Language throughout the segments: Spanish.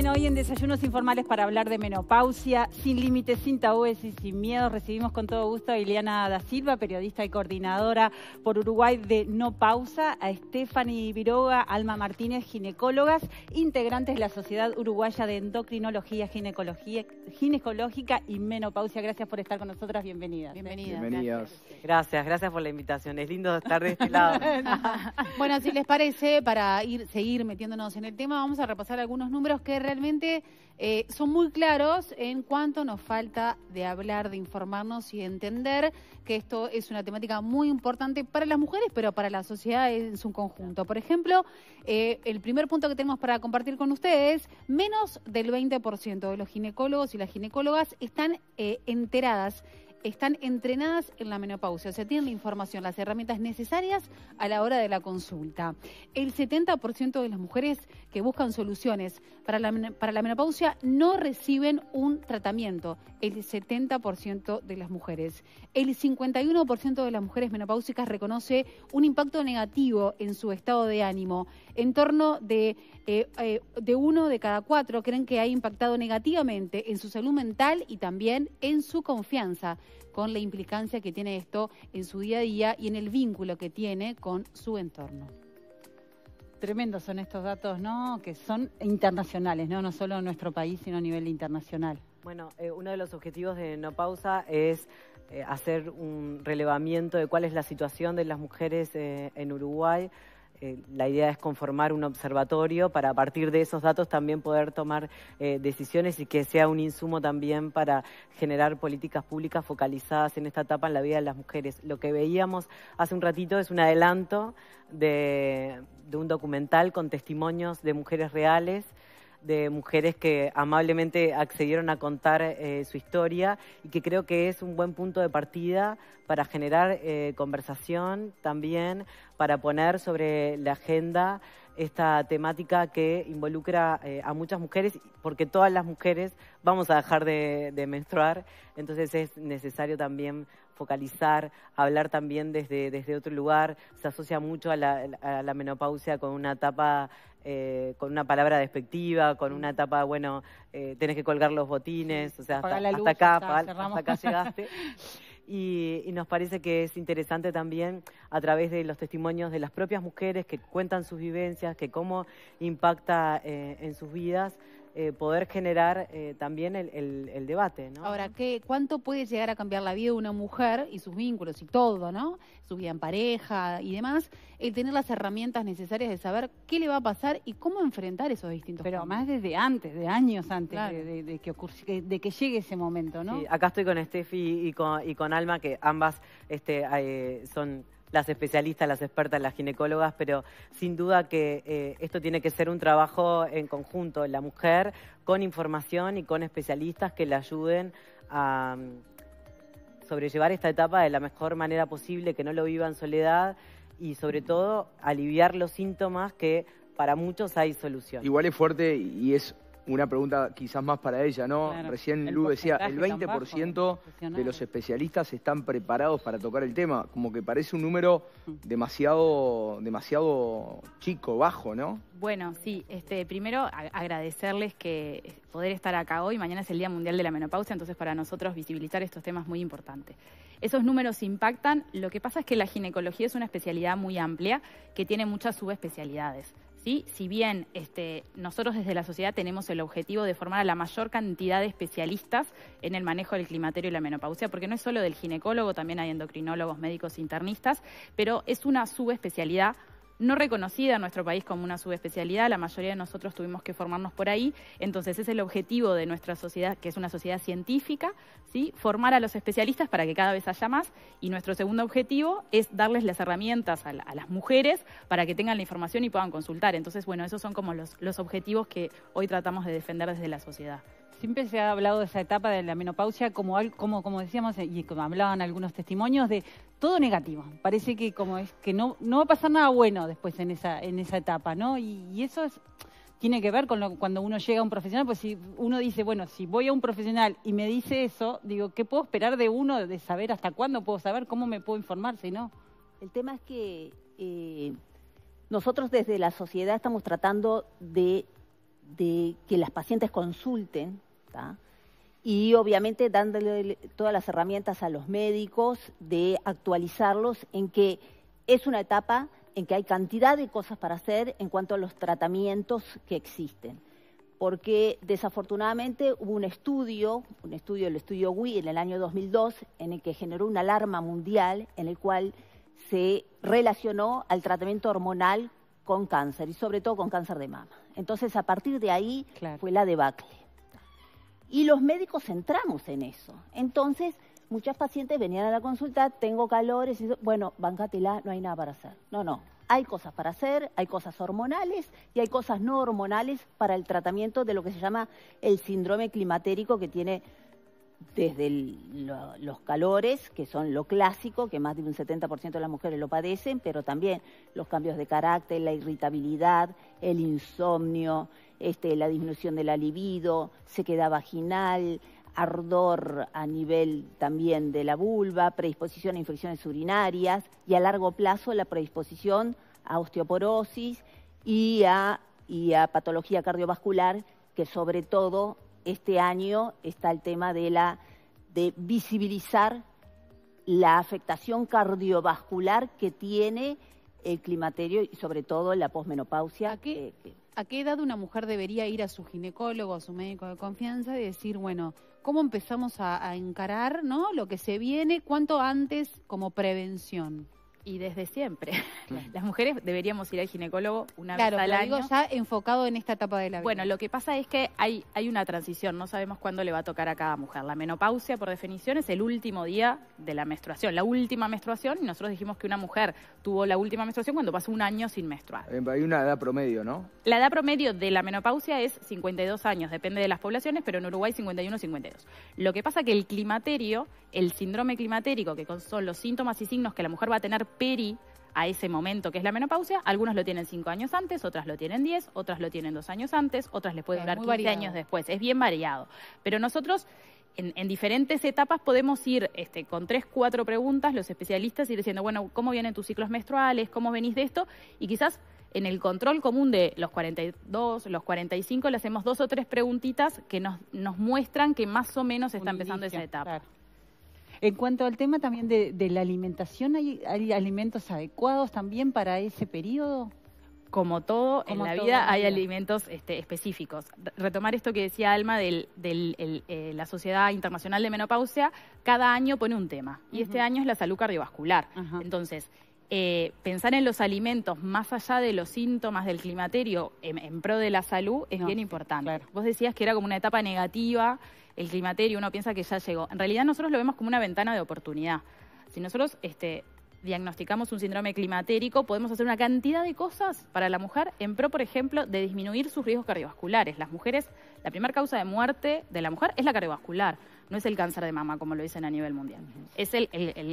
bien, hoy en Desayunos Informales para hablar de menopausia, sin límites, sin tabúes y sin miedos, recibimos con todo gusto a Ileana da Silva, periodista y coordinadora por Uruguay de No Pausa, a Stephanie Viroga, Alma Martínez, ginecólogas, integrantes de la Sociedad Uruguaya de Endocrinología, Ginecológica y Menopausia. Gracias por estar con nosotros. bienvenidas. Bienvenidas. Bienvenidas. Gracias, gracias por la invitación. Es lindo estar de este lado. bueno, si les parece, para ir seguir metiéndonos en el tema, vamos a repasar algunos números que realmente eh, son muy claros en cuanto nos falta de hablar, de informarnos y entender que esto es una temática muy importante para las mujeres, pero para la sociedad en su conjunto. Por ejemplo, eh, el primer punto que tenemos para compartir con ustedes, menos del 20% de los ginecólogos y las ginecólogas están eh, enteradas están entrenadas en la menopausia, o sea, tienen la información, las herramientas necesarias a la hora de la consulta. El 70% de las mujeres que buscan soluciones para la, menopausia no reciben un tratamiento, el 70% de las mujeres. El 51% de las mujeres menopáusicas reconoce un impacto negativo en su estado de ánimo. En torno de, eh, eh, de uno de cada cuatro creen que ha impactado negativamente en su salud mental y también en su confianza con la implicancia que tiene esto en su día a día y en el vínculo que tiene con su entorno. Tremendos son estos datos, ¿no? Que son internacionales, ¿no? No solo en nuestro país, sino a nivel internacional. Bueno, eh, uno de los objetivos de No Pausa es eh, hacer un relevamiento de cuál es la situación de las mujeres eh, en Uruguay. Eh, la idea es conformar un observatorio para a partir de esos datos también poder tomar eh, decisiones y que sea un insumo también para generar políticas públicas focalizadas en esta etapa en la vida de las mujeres. Lo que veíamos hace un ratito es un adelanto de un documental con testimonios de mujeres reales de mujeres que amablemente accedieron a contar eh, su historia y que creo que es un buen punto de partida para generar eh, conversación también, para poner sobre la agenda esta temática que involucra eh, a muchas mujeres, porque todas las mujeres vamos a dejar de, menstruar, entonces es necesario también focalizar, hablar también desde, desde otro lugar, se asocia mucho a la menopausia con una etapa eh, con una palabra despectiva, con una etapa, bueno, eh, tenés que colgar los botines, o sea, hasta, acá, hasta, acá llegaste. Y, nos parece que es interesante también a través de los testimonios de las propias mujeres que cuentan sus vivencias, que cómo impacta eh, en sus vidas, eh, poder generar eh, también el, debate. Ahora, ¿qué, ¿cuánto puede llegar a cambiar la vida de una mujer y sus vínculos y todo, ¿no? Su vida en pareja y demás, el tener las herramientas necesarias de saber qué le va a pasar y cómo enfrentar esos distintos Pero más desde antes, de años antes de, que de que llegue ese momento, ¿no? acá estoy con Steffi y con, Alma, que ambas este, eh, son las especialistas, las expertas, las ginecólogas, pero sin duda que eh, esto tiene que ser un trabajo en conjunto, la mujer con información y con especialistas que le ayuden a mm, sobrellevar esta etapa de la mejor manera posible, que no lo viva en soledad y sobre todo aliviar los síntomas que para muchos hay solución. Igual es fuerte y es una pregunta quizás más para ella, ¿no? Recién Lu decía, el 20% de los especialistas están preparados para tocar el tema, como que parece un número mm. demasiado, demasiado chico, bajo, ¿no? Bueno, sí, este, primero agradecerles que poder estar acá hoy, mañana es el Día Mundial de la Menopausia, entonces para nosotros visibilizar estos temas es muy importante. Esos números impactan, lo que pasa es que la ginecología es una especialidad muy amplia que tiene muchas subespecialidades. ¿sí? Si bien este, nosotros desde la sociedad tenemos el objetivo de formar a la mayor cantidad de especialistas en el manejo del climaterio y la menopausia, porque no es solo del ginecólogo, también hay endocrinólogos, médicos internistas, pero es una subespecialidad no reconocida en nuestro país como una subespecialidad, la mayoría de nosotros tuvimos que formarnos por ahí, entonces es el objetivo de nuestra sociedad, que es una sociedad científica, ¿sí? formar a los especialistas para que cada vez haya más y nuestro segundo objetivo es darles las herramientas a, las mujeres para que tengan la información y puedan consultar. Entonces, bueno, esos son como los objetivos que hoy tratamos de defender desde la sociedad. Siempre se ha hablado de esa etapa de la menopausia como, como, como decíamos eh, y como hablaban algunos testimonios de todo negativo. Parece que como es que no, no va a pasar nada bueno después en esa, en esa etapa, ¿no? Y, eso tiene que ver con lo, cuando uno llega a un profesional, pues si uno dice, bueno, si voy a un profesional y me dice eso, digo, ¿qué puedo esperar de uno de saber hasta cuándo puedo saber, cómo me puedo informar si no? El tema es que eh, nosotros desde la sociedad estamos tratando de, de que las pacientes consulten y obviamente dándole todas las herramientas a los médicos de actualizarlos en que es una etapa en que hay cantidad de cosas para hacer en cuanto a los tratamientos que existen. Porque desafortunadamente hubo un estudio, un estudio, el estudio WI en el año 2002, en el que generó una alarma mundial en el cual se relacionó al tratamiento hormonal con cáncer y sobre todo con cáncer de mama. Entonces, a partir de ahí fue la debacle. Y los médicos entramos en eso. Entonces, muchas pacientes venían a la consulta, tengo calores, y, bueno, bancatela, no hay nada para hacer. No, no. Hay cosas para hacer, hay cosas hormonales y hay cosas no hormonales para el tratamiento de lo que se llama el síndrome climatérico que tiene desde los calores, que son lo clásico, que más de un 70% de las mujeres lo padecen, pero también los cambios de carácter, la irritabilidad, el insomnio, este, la disminución de la libido, sequedad vaginal, ardor a nivel también de la vulva, predisposición a infecciones urinarias y a largo plazo la predisposición a osteoporosis y a, patología cardiovascular, que sobre todo este año está el tema de, la, de visibilizar la afectación cardiovascular que tiene el climaterio y sobre todo la posmenopausia. que... ¿A qué edad una mujer debería ir a su ginecólogo, a su médico de confianza y decir, bueno, ¿cómo empezamos a, encarar ¿no? lo que se viene? ¿Cuánto antes como prevención? y desde siempre. Las mujeres deberíamos ir al ginecólogo una vez al año. Claro, ya enfocado en esta etapa de la vida. Bueno, lo que pasa es que hay, hay una transición, no sabemos cuándo le va a tocar a cada mujer. La menopausia, por definición, es el último día de la menstruación, la última menstruación, y nosotros dijimos que una mujer tuvo la última menstruación cuando pasó un año sin menstruar. Eh, hay una edad promedio, ¿no? La edad promedio de la menopausia es 52 años, depende de las poblaciones, pero en Uruguay 51-52. Lo que pasa es que el climaterio, el síndrome climatérico, que son los síntomas y signos que la mujer va a tener peri a ese momento que es la menopausia. Algunos lo tienen cinco años antes, otras lo tienen diez, otras lo tienen dos años antes, otras les puede durar 15 años después. Es bien variado. Pero nosotros en, diferentes etapas podemos ir este, con tres, cuatro preguntas, los especialistas ir diciendo, bueno, ¿cómo vienen tus ciclos menstruales? ¿Cómo venís de esto? Y quizás en el control común de los 42, los 45, le hacemos dos o tres preguntitas que nos, muestran que más o menos está empezando esa etapa. En cuanto al tema también de, la alimentación, ¿hay, alimentos adecuados también para ese periodo? Como todo en la vida, hay alimentos este, específicos. Retomar esto que decía Alma de eh, la Sociedad Internacional de Menopausia, cada año pone un tema. Y este año es la salud cardiovascular. Entonces, eh, pensar en los alimentos más allá de los síntomas del climaterio en, pro de la salud es bien importante. Vos decías que era como una etapa negativa el climaterio, uno piensa que ya llegó. En realidad nosotros lo vemos como una ventana de oportunidad. Si nosotros este, diagnosticamos un síndrome climatérico, podemos hacer una cantidad de cosas para la mujer en pro, por ejemplo, de disminuir sus riesgos cardiovasculares. Las mujeres, la primera causa de muerte de la mujer es la cardiovascular, no es el cáncer de mama, como lo dicen a nivel mundial, es el,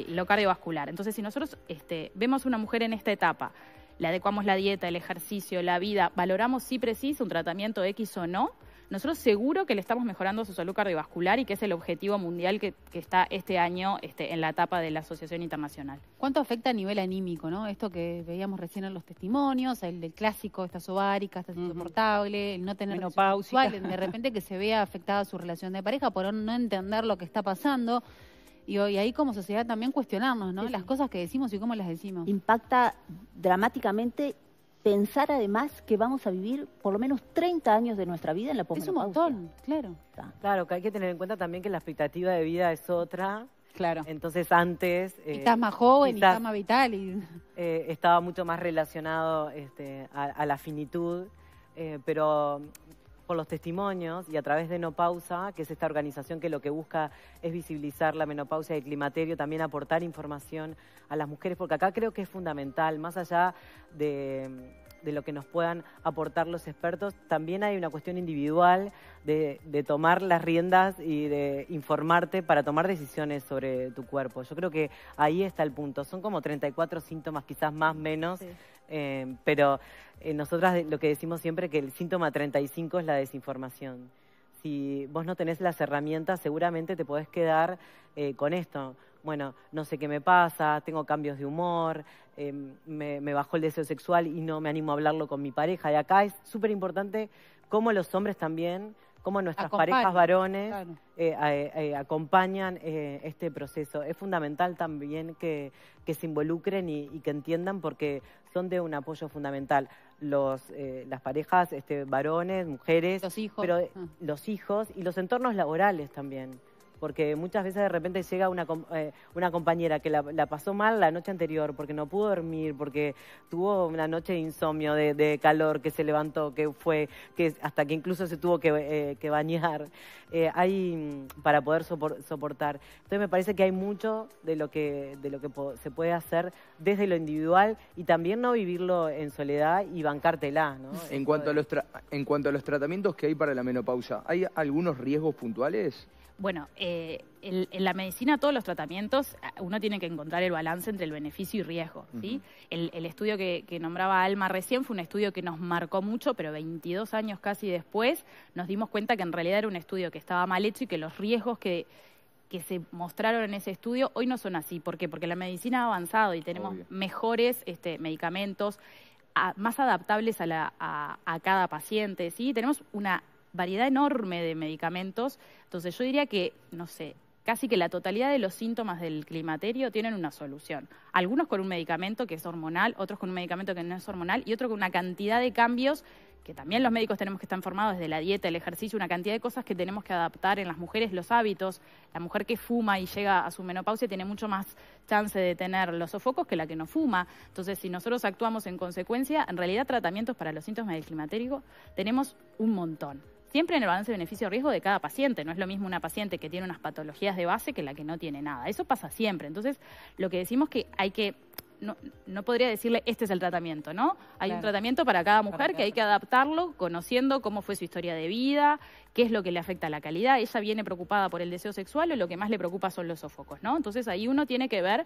lo cardiovascular. Entonces, si nosotros este, vemos una mujer en esta etapa, le adecuamos la dieta, el ejercicio, la vida, valoramos si precisa un tratamiento X o no, nosotros seguro que le estamos mejorando su salud cardiovascular y que es el objetivo mundial que, está este año este, en la etapa de la Asociación Internacional. ¿Cuánto afecta a nivel anímico, no? Esto que veíamos recién en los testimonios, el del clásico, esta ovárica, esta insoportable, el no tener Menopausia. de repente que se vea afectada su relación de pareja por no entender lo que está pasando. Y, hoy ahí como sociedad también cuestionarnos, ¿no? Las cosas que decimos y cómo las decimos. Impacta dramáticamente pensar además que vamos a vivir por lo menos 30 años de nuestra vida en la pobreza Es un montón, claro. Claro, que hay que tener en cuenta también que la expectativa de vida es otra. Claro. Entonces antes... Eh, estás más joven y estás más vital. Y... Eh, estaba mucho más relacionado este, a, la finitud, eh, pero los testimonios y a través de No Pausa, que es esta organización que lo que busca es visibilizar la menopausia y el climaterio, también aportar información a las mujeres, porque acá creo que es fundamental, más allá de de lo que nos puedan aportar los expertos, también hay una cuestión individual de, tomar las riendas y de informarte para tomar decisiones sobre tu cuerpo. Yo creo que ahí está el punto. Son como 34 síntomas, quizás más, menos, eh, pero eh, nosotras lo que decimos siempre que el síntoma 35 es la desinformación si vos no tenés las herramientas, seguramente te podés quedar eh, con esto. Bueno, no sé qué me pasa, tengo cambios de humor, Em, me, bajó el deseo sexual y no me animo a hablarlo con mi pareja. Y acá es súper importante cómo los hombres también, cómo nuestras parejas varones eh, eh, eh, acompañan este proceso. Es fundamental también que, se involucren y, que entiendan porque son de un apoyo fundamental. Los, las parejas, este, varones, mujeres, los hijos. pero ah. los hijos y los entornos laborales también porque muchas veces de repente llega una, eh, una compañera que la, pasó mal la noche anterior porque no pudo dormir, porque tuvo una noche de insomnio, de, calor, que se levantó, que fue, que hasta que incluso se tuvo que, eh, bañar, eh, hay mm, para poder soportar. Entonces me parece que hay mucho de lo que, de lo que se puede hacer desde lo individual y también no vivirlo en soledad y bancártela. ¿no? En, cuanto a los en cuanto a los tratamientos que hay para la menopausa, ¿hay algunos riesgos puntuales? Bueno, eh, en la medicina todos los tratamientos eh, uno tiene que encontrar el balance entre el beneficio y riesgo. ¿sí? el, estudio que, nombraba Alma recién fue un estudio que nos marcó mucho, pero 22 años casi después nos dimos cuenta que en realidad era un estudio que estaba mal hecho y que los riesgos que, que se mostraron en ese estudio hoy no son así. ¿Por qué? Porque la medicina ha avanzado y tenemos mejores este, medicamentos. más adaptables a, a, a, cada paciente, ¿sí? Tenemos una variedad enorme de medicamentos. Entonces yo diría que, no sé, casi que la totalidad de los síntomas del climaterio tienen una solución. Algunos con un medicamento que es hormonal, otros con un medicamento que no es hormonal y otro con una cantidad de cambios que también los médicos tenemos que estar formados desde la dieta, el ejercicio, una cantidad de cosas que tenemos que adaptar en las mujeres, los hábitos. La mujer que fuma y llega a su menopausia tiene mucho más chance de tener los sofocos que la que no fuma. Entonces, si nosotros actuamos en consecuencia, en realidad tratamientos para los síntomas del climaterio tenemos un montón siempre en el balance beneficio-riesgo de cada paciente. No es lo mismo una paciente que tiene unas patologías de base que la que no tiene nada. Eso pasa siempre. Entonces, lo que decimos que hay que no, podría decirle este es el tratamiento, ¿no? Hay un tratamiento para cada mujer que hay que adaptarlo, conociendo cómo fue su historia de vida, qué es lo que le afecta a la calidad. Ella viene preocupada por el deseo sexual o lo que más le preocupa son los sofocos, ¿no? Entonces ahí uno tiene que ver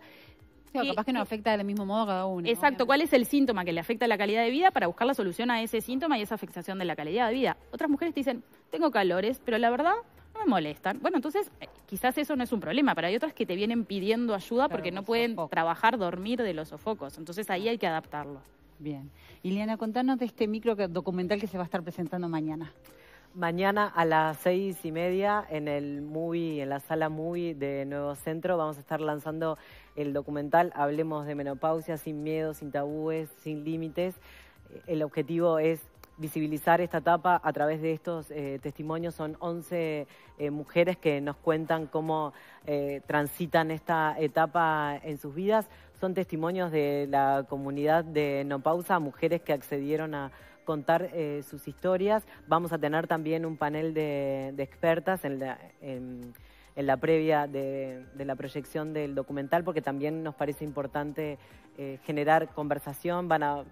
capaz que no afecta del mismo modo a cada uno. Exacto, ¿cuál es el síntoma que le afecta a la calidad de vida para buscar la solución a ese síntoma y esa afectación de la calidad de vida? Otras mujeres te dicen, tengo calores, pero la verdad no me molestan. Bueno, entonces eh, quizás eso no es un problema, pero hay otras que te vienen pidiendo ayuda porque no pueden trabajar, dormir de los sofocos. Entonces ahí hay que adaptarlo. Bien. Iliana, contanos de este micro documental que se va a estar presentando mañana. Mañana a las seis y media en el movie, en la sala MUI de Nuevo Centro, vamos a estar lanzando el documental Hablemos de Menopausia sin miedo, sin tabúes, sin límites. Eh, el objetivo es visibilizar esta etapa a través de estos eh, testimonios. Son 11 eh, mujeres que nos cuentan cómo transitan esta etapa en sus vidas. Son testimonios de la comunidad de menopausa, mujeres que accedieron a contar sus historias. Vamos a tener también un panel de, expertas en la en la previa de, la proyección del documental, porque también nos parece importante eh, generar conversación, van a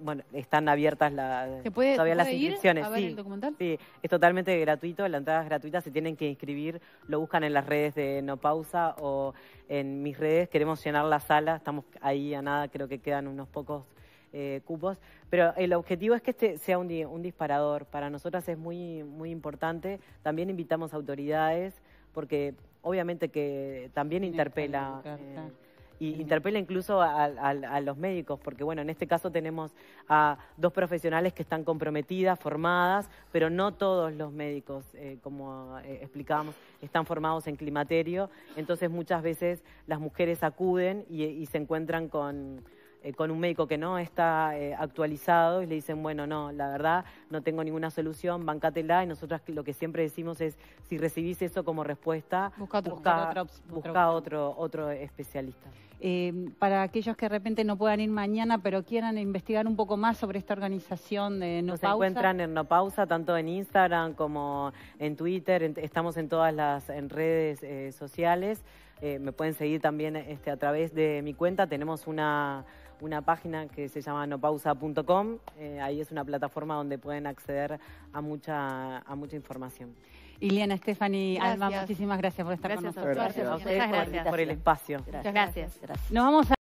bueno, están abiertas la, todavía las inscripciones. sí, documental? sí, es totalmente gratuito, la entrada es gratuita, se tienen que inscribir, lo buscan en las redes de No Pausa o en mis redes, queremos llenar la sala, estamos ahí a nada, creo que quedan unos pocos eh, cupos, pero el objetivo es que este sea un, disparador, para nosotras es muy, muy importante, también invitamos autoridades, porque obviamente que también interpela. Eh, y interpela incluso a, los médicos, porque bueno, en este caso tenemos a dos profesionales que están comprometidas, formadas, pero no todos los médicos, eh, como eh, explicábamos, están formados en climaterio, entonces muchas veces las mujeres acuden y se encuentran con eh, con un médico que no está eh, actualizado y le dicen, bueno, no, la verdad no tengo ninguna solución, bancátela y nosotros lo que siempre decimos es, si recibís eso como respuesta, busca, busca otro, otro especialista. Eh, para aquellos que de repente no puedan ir mañana, pero quieran investigar un poco más sobre esta organización de No Nos Pausa. Nos encuentran en No Pausa, tanto en Instagram como en Twitter, estamos en todas las redes eh, sociales. Eh, me pueden seguir también este, a través de mi cuenta, tenemos una página que se llama nopausa.com. ahí es una plataforma donde pueden acceder a mucha, a mucha información. Iliana, Stephanie, Alma, muchísimas gracias por estar con nosotros. gracias ustedes, por el espacio. Muchas gracias. Nos vamos a